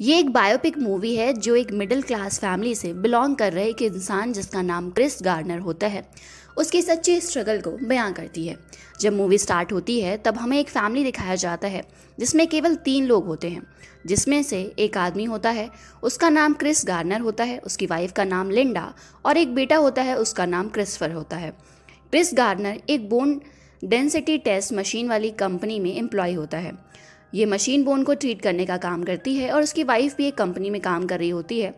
ये एक biopic movie है जो एक मिडिल क्लास फैमिली से बिलोंग कर रहे एक इंसान जिसका नाम क्रिस गार्नर होता है उसकी सच्ची स्ट्रगल को बयां करती है जब मूवी स्टार्ट होती है तब हमें एक फैमिली दिखाया जाता है जिसमें केवल तीन लोग होते हैं जिसमें से एक आदमी होता है उसका नाम क्रिस गार्नर होता है उसकी वाइफ का नाम लिंडा और एक बेटा होता है उसका नाम क्रिस्फर होता है क्रिस गार्नर एक बोन डेंसिटी टेस्ट मशीन वाली कंपनी में एम्प्लॉय होता है ये मशीन बोन को ट्रीट करने का काम करती है और उसकी वाइफ भी एक कंपनी में काम कर रही होती है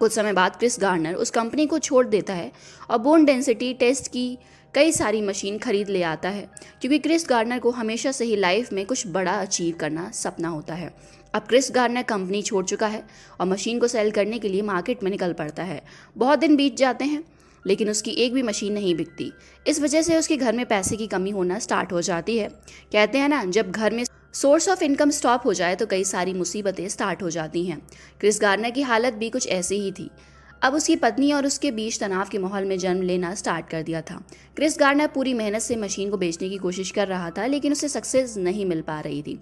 कुछ समय बाद क्रिस गार्नर उस कंपनी को छोड़ देता है और बोन डेंसिटी टेस्ट की कई सारी मशीन खरीद ले आता है क्योंकि क्रिस गार्नर को हमेशा से ही लाइफ में कुछ बड़ा अचीव करना सपना होता है अब क्रिस गार्नर कंपनी छोड़ चुका है और मशीन को सेल करने के लिए मार्केट में निकल पड़ता है बहुत दिन बीत जाते हैं लेकिन उसकी एक भी मशीन नहीं बिकती इस वजह से उसके घर में पैसे की कमी होना स्टार्ट हो जाती है कहते हैं ना जब घर में सोर्स ऑफ इनकम स्टॉप हो जाए तो कई सारी मुसीबतें स्टार्ट हो जाती हैं क्रिस गार्नर की हालत भी कुछ ऐसी ही थी अब उसकी पत्नी और उसके बीच तनाव के माहौल में जन्म लेना स्टार्ट कर दिया था क्रिस गार्नर पूरी मेहनत से मशीन को बेचने की कोशिश कर रहा था लेकिन उसे सक्सेस नहीं मिल पा रही थी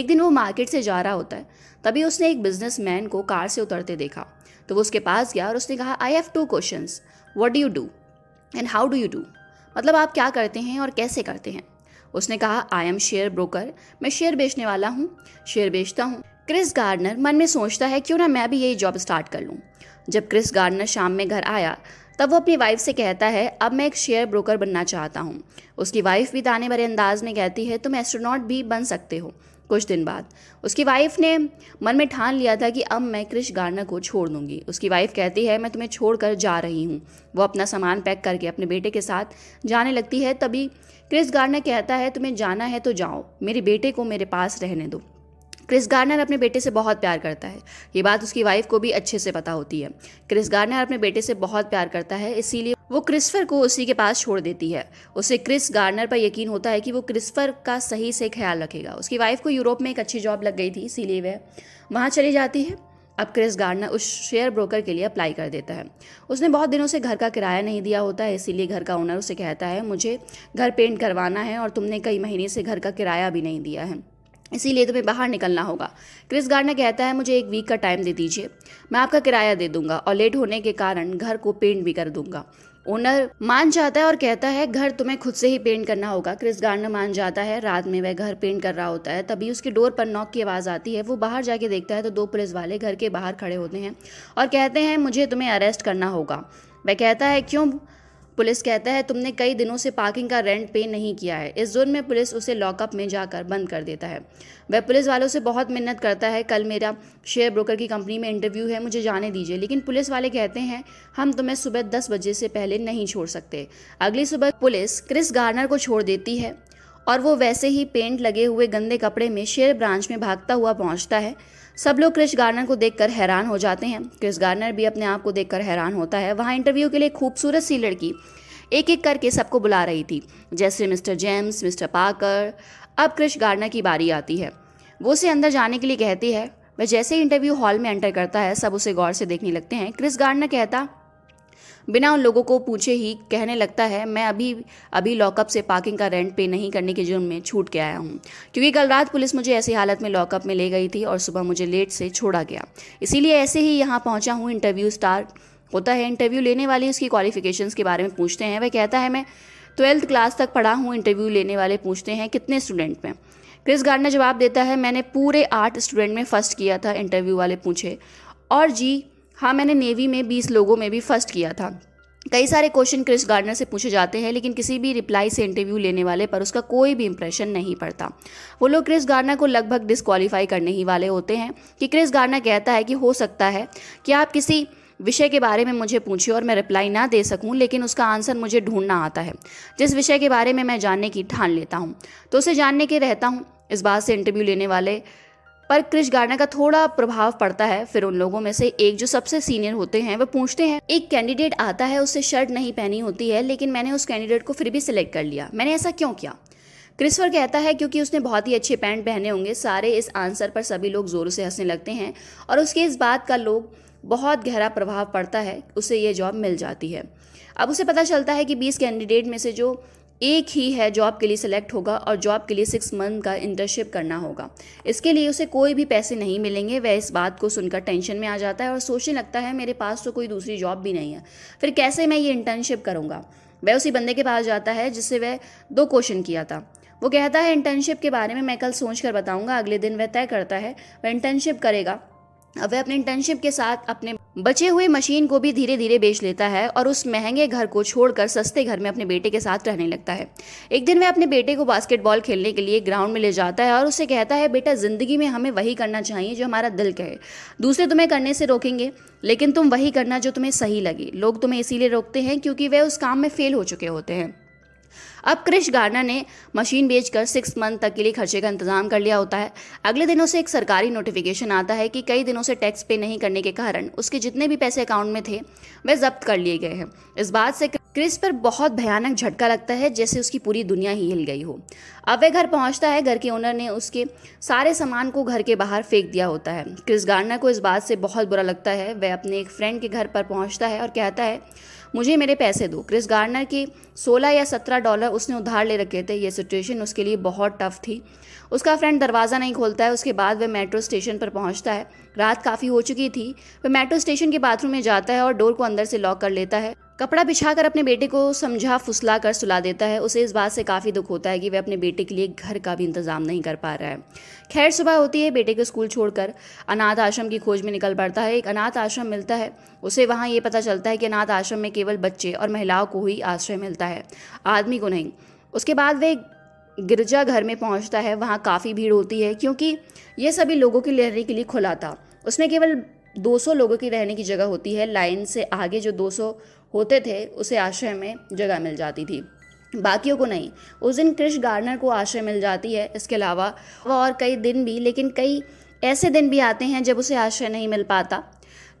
एक दिन वो मार्केट से जा रहा होता है तभी उसने एक बिजनेसमैन को कार से उतरते देखा तो वो उसके पास गया और उसने कहा I have two question what do you do and how do you do मतलब आप क्या करते हैं और कैसे करते हैं उसने कहा आई एम शेयर ब्रोकर मैं शेयर बेचने वाला हूँ शेयर बेचता हूँ क्रिस गार्डनर मन में सोचता है क्यों ना मैं भी यही जॉब स्टार्ट कर लूँ जब क्रिस गार्डनर शाम में घर आया तब वो अपनी वाइफ से कहता है अब मैं एक शेयर ब्रोकर बनना चाहता हूँ उसकी वाइफ भी ताने भरे अंदाज में कहती है तुम एस्ट्रोनॉट भी बन सकते हो कुछ दिन बाद उसकी वाइफ ने मन में ठान लिया था कि अब मैं क्रिश गार्नर को छोड़ दूंगी उसकी वाइफ कहती है मैं तुम्हें छोड़कर जा रही हूँ वो अपना सामान पैक करके अपने बेटे के साथ जाने लगती है तभी क्रिस गार्नर कहता है तुम्हें जाना है तो जाओ मेरे बेटे को मेरे पास रहने दो क्रिस गार्नर अपने बेटे से बहुत प्यार करता है ये बात उसकी वाइफ को भी अच्छे से पता होती है क्रिस गार्नर अपने बेटे से बहुत प्यार करता है इसीलिए वो क्रिस्फर को उसी के पास छोड़ देती है उसे क्रिस गार्नर पर यकीन होता है कि वो क्रिस्फर का सही से ख्याल रखेगा उसकी वाइफ को यूरोप में एक अच्छी जॉब लग गई थी इसीलिए वह वहाँ चली जाती है अब क्रिस गार्डनर उस शेयर ब्रोकर के लिए अप्लाई कर देता है उसने बहुत दिनों से घर का किराया नहीं दिया होता है इसीलिए घर का ओनर उसे कहता है मुझे घर पेंट करवाना है और तुमने कई महीने से घर का किराया भी नहीं दिया है इसीलिए तुम्हें बाहर निकलना होगा क्रिस गार्डनर कहता है मुझे एक वीक का टाइम दे दीजिए मैं आपका किराया दे दूंगा और लेट होने के कारण घर को पेंट भी कर दूंगा ओनर मान जाता है और कहता है घर तुम्हें खुद से ही पेंट करना होगा क्रिस गार्डनर मान जाता है रात में वह घर पेंट कर रहा होता है तभी उसके डोर पर नॉक की आवाज़ आती है वो बाहर जाके देखता है तो दो पुलिस वाले घर के बाहर खड़े होते हैं और कहते हैं मुझे तुम्हें अरेस्ट करना होगा वह कहता है क्यों पुलिस कहता है तुमने कई दिनों से पार्किंग का रेंट पे नहीं किया है इस जुर्म में पुलिस उसे लॉकअप में जाकर बंद कर देता है वह पुलिस वालों से बहुत मिन्नत करता है कल मेरा शेयर ब्रोकर की कंपनी में इंटरव्यू है मुझे जाने दीजिए लेकिन पुलिस वाले कहते हैं हम तुम्हें सुबह दस बजे से पहले नहीं छोड़ सकते अगली सुबह पुलिस क्रिस गार्नर को छोड़ देती है और वो वैसे ही पेंट लगे हुए गंदे कपड़े में शेर ब्रांच में भागता हुआ पहुंचता है सब लोग क्रिश गार्नर को देखकर हैरान हो जाते हैं क्रिश गार्नर भी अपने आप को देखकर हैरान होता है वहाँ इंटरव्यू के लिए खूबसूरत सी लड़की एक एक करके सबको बुला रही थी जैसे मिस्टर जेम्स मिस्टर पाकर अब क्रिश गार्नर की बारी आती है वो उसे अंदर जाने के लिए कहती है वह जैसे ही इंटरव्यू हॉल में एंटर करता है सब उसे गौर से देखने लगते हैं क्रिस गार्डनर कहता बिना उन लोगों को पूछे ही कहने लगता है मैं अभी अभी लॉकअप से पार्किंग का रेंट पे नहीं करने के जुर्म में छूट के आया हूँ क्योंकि कल रात पुलिस मुझे ऐसी हालत में लॉकअप में ले गई थी और सुबह मुझे लेट से छोड़ा गया इसीलिए ऐसे ही यहाँ पहुँचा हूँ इंटरव्यू स्टार्ट होता है इंटरव्यू लेने वाले उसकी क्वालिफिकेशन के बारे में पूछते हैं वह कहता है मैं ट्वेल्थ क्लास तक पढ़ा हूँ इंटरव्यू लेने वाले पूछते हैं कितने स्टूडेंट में क्रिस गार्डनर जवाब देता है मैंने पूरे आठ स्टूडेंट में फर्स्ट किया था इंटरव्यू वाले पूछे और जी हाँ मैंने नेवी में बीस लोगों में भी फर्स्ट किया था कई सारे क्वेश्चन क्रिस गार्डनर से पूछे जाते हैं लेकिन किसी भी रिप्लाई से इंटरव्यू लेने वाले पर उसका कोई भी इंप्रेशन नहीं पड़ता वो लोग क्रिस गार्डनर को लगभग डिस्कालीफाई करने ही वाले होते हैं कि क्रिस गार्डनर कहता है कि हो सकता है कि आप किसी विषय के बारे में मुझे पूछे और मैं रिप्लाई ना दे सकूं लेकिन उसका आंसर मुझे ढूंढना आता है जिस विषय के बारे में मैं जानने की ठान लेता हूं तो उसे जानने के रहता हूं इस बात से इंटरव्यू लेने वाले पर क्रिश गार्डनर का थोड़ा प्रभाव पड़ता है फिर उन लोगों में से एक जो सबसे सीनियर होते हैं वो पूछते हैं एक कैंडिडेट आता है उससे शर्ट नहीं पहनी होती है लेकिन मैंने उस कैंडिडेट को फिर भी सिलेक्ट कर लिया मैंने ऐसा क्यों किया क्रिस्वर कहता है क्योंकि उसने बहुत ही अच्छे पैंट पहने होंगे सारे इस आंसर पर सभी लोग ज़ोर से हंसने लगते हैं और उसके इस बात का लोग बहुत गहरा प्रभाव पड़ता है उसे ये जॉब मिल जाती है अब उसे पता चलता है कि 20 कैंडिडेट में से जो एक ही है जॉब के लिए सिलेक्ट होगा और जॉब के लिए सिक्स मंथ का इंटर्नशिप करना होगा इसके लिए उसे कोई भी पैसे नहीं मिलेंगे वह इस बात को सुनकर टेंशन में आ जाता है और सोचने लगता है मेरे पास तो कोई दूसरी जॉब भी नहीं है फिर कैसे मैं ये इंटर्नशिप करूँगा वह उसी बंदे के पास जाता है जिससे वह दो क्वेश्चन किया था वो कहता है इंटर्नशिप के बारे में मैं कल सोच कर बताऊँगा अगले दिन वह तय करता है वह इंटर्नशिप करेगा वह अपने इंटर्नशिप के साथ अपने बचे हुए मशीन को भी धीरे धीरे बेच लेता है और उस महंगे घर को छोड़कर सस्ते घर में अपने बेटे के साथ रहने लगता है एक दिन वह अपने बेटे को बास्केटबॉल खेलने के लिए ग्राउंड में ले जाता है और उसे कहता है बेटा ज़िंदगी में हमें वही करना चाहिए जो हमारा दिल कहे दूसरे तुम्हें करने से रोकेंगे लेकिन तुम वही करना जो तुम्हें सही लगे लोग तुम्हें इसीलिए रोकते हैं क्योंकि वह उस काम में फ़ेल हो चुके होते हैं अब क्रिश गार्नर ने मशीन बेचकर सिक्स मंथ तक के लिए खर्चे का इंतजाम कर लिया होता है अगले दिनों से एक सरकारी नोटिफिकेशन आता है कि कई दिनों से टैक्स पे नहीं करने के कारण उसके जितने भी पैसे अकाउंट में थे वे जब्त कर लिए गए हैं इस बात से क्रिस पर बहुत भयानक झटका लगता है जैसे उसकी पूरी दुनिया ही हिल गई हो अब वह घर पहुंचता है घर के ओनर ने उसके सारे सामान को घर के बाहर फेंक दिया होता है क्रिस गार्नर को इस बात से बहुत बुरा लगता है वह अपने एक फ्रेंड के घर पर पहुंचता है और कहता है मुझे मेरे पैसे दो क्रिस गार्नर की 16 या 17 डॉलर उसने उधार ले रखे थे ये सिचुएशन उसके लिए बहुत टफ थी उसका फ्रेंड दरवाज़ा नहीं खोलता है उसके बाद वह मेट्रो स्टेशन पर पहुंचता है रात काफ़ी हो चुकी थी वह मेट्रो स्टेशन के बाथरूम में जाता है और डोर को अंदर से लॉक कर लेता है कपड़ा बिछा कर अपने बेटे को समझा फुसला कर सुला देता है उसे इस बात से काफ़ी दुख होता है कि वह अपने बेटे के लिए घर का भी इंतजाम नहीं कर पा रहा है खैर सुबह होती है बेटे को स्कूल छोड़कर अनाथ आश्रम की खोज में निकल पड़ता है एक अनाथ आश्रम मिलता है उसे वहाँ ये पता चलता है कि अनाथ आश्रम में केवल बच्चे और महिलाओं को ही आश्रय मिलता है आदमी को नहीं उसके बाद वे गिरजा घर में पहुंचता है वहां काफ़ी भीड़ होती है क्योंकि यह सभी लोगों के रहने के लिए खुला था उसमें केवल 200 लोगों की रहने की जगह होती है लाइन से आगे जो 200 होते थे उसे आश्रय में जगह मिल जाती थी बाकियों को नहीं उस दिन क्रिश गार्डनर को आश्रय मिल जाती है इसके अलावा और कई दिन भी लेकिन कई ऐसे दिन भी आते हैं जब उसे आश्रय नहीं मिल पाता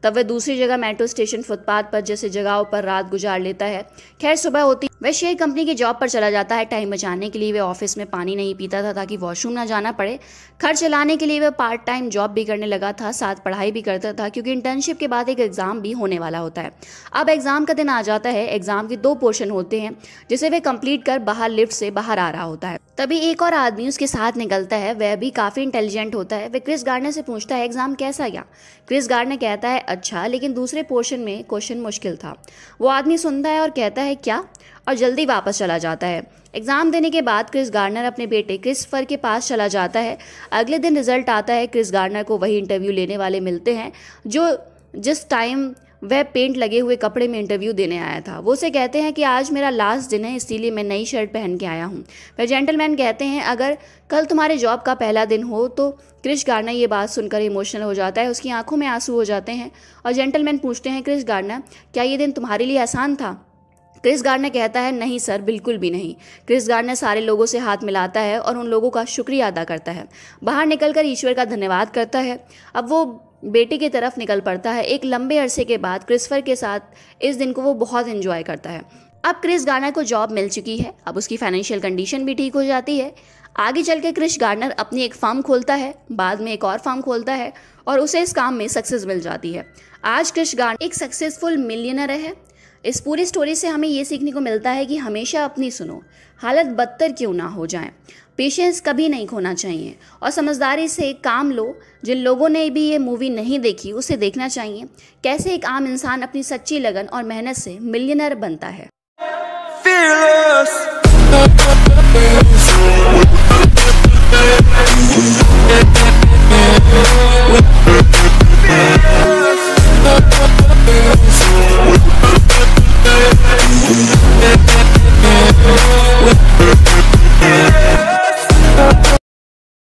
तब वह दूसरी जगह मेट्रो स्टेशन फुटपाथ पर जैसे जगहों पर रात गुजार लेता है खैर सुबह होती वह शेयर कंपनी की जॉब पर चला जाता है टाइम बचाने के लिए वे ऑफिस में पानी नहीं पीता था ताकि वॉशरूम ना जाना पड़े घर चलाने के लिए वह पार्ट टाइम जॉब भी करने लगा था साथ पढ़ाई भी करता था क्योंकि इंटर्नशिप के बाद एक एग्ज़ाम भी होने वाला होता है अब एग्ज़ाम का दिन आ जाता है एग्ज़ाम के दो पोर्शन होते हैं जिसे वह कंप्लीट कर बाहर लिफ्ट से बाहर आ रहा होता है तभी एक और आदमी उसके साथ निकलता है वह भी काफ़ी इंटेलिजेंट होता है वह क्रिस गार्डनर से पूछता है एग्ज़ाम कैसा गया क्रिस गार्डनर कहता है अच्छा लेकिन दूसरे पोर्शन में क्वेश्चन मुश्किल था वो आदमी सुनता है और कहता है क्या और जल्दी वापस चला जाता है एग्ज़ाम देने के बाद क्रिस गार्नर अपने बेटे क्रिस्फर के पास चला जाता है अगले दिन रिजल्ट आता है क्रिस गार्नर को वही इंटरव्यू लेने वाले मिलते हैं जो जिस टाइम वह पेंट लगे हुए कपड़े में इंटरव्यू देने आया था वो उसे कहते हैं कि आज मेरा लास्ट दिन है इसीलिए मैं नई शर्ट पहन के आया हूँ फिर जेंटलमैन कहते हैं अगर कल तुम्हारे जॉब का पहला दिन हो तो क्रिश गार्नर ये बात सुनकर इमोशनल हो जाता है उसकी आंखों में आंसू हो जाते हैं और जेंटलमैन पूछते हैं क्रिस गार्नर क्या ये दिन तुम्हारे लिए आसान था क्रिस गार्डनर कहता है नहीं सर बिल्कुल भी नहीं क्रिस गार्डनर सारे लोगों से हाथ मिलाता है और उन लोगों का शुक्रिया अदा करता है बाहर निकलकर ईश्वर का धन्यवाद करता है अब वो बेटे की तरफ निकल पड़ता है एक लंबे अरसे के बाद क्रिस्फर के साथ इस दिन को वो बहुत इन्जॉय करता है अब क्रिस गार्नर को जॉब मिल चुकी है अब उसकी फाइनेंशियल कंडीशन भी ठीक हो जाती है आगे चल के क्रिश गार्डनर अपनी एक फार्म खोलता है बाद में एक और फार्म खोलता है और उसे इस काम में सक्सेस मिल जाती है आज क्रिश गार्डनर एक सक्सेसफुल मिलियनर है इस पूरी स्टोरी से हमें ये सीखने को मिलता है कि हमेशा अपनी सुनो हालत बदतर क्यों ना हो जाए पेशेंस कभी नहीं खोना चाहिए और समझदारी से काम लो जिन लोगों ने भी ये मूवी नहीं देखी उसे देखना चाहिए कैसे एक आम इंसान अपनी सच्ची लगन और मेहनत से मिलियनर बनता है Fearless.